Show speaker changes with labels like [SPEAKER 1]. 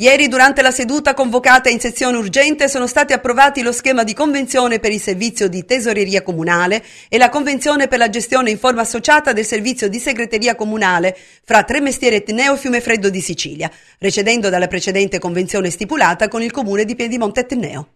[SPEAKER 1] Ieri durante la seduta convocata in sezione urgente sono stati approvati lo schema di convenzione per il servizio di tesoreria comunale e la convenzione per la gestione in forma associata del servizio di segreteria comunale fra Tremestiere Etneo Fiume Freddo di Sicilia, recedendo dalla precedente convenzione stipulata con il comune di Piedimonte Etneo.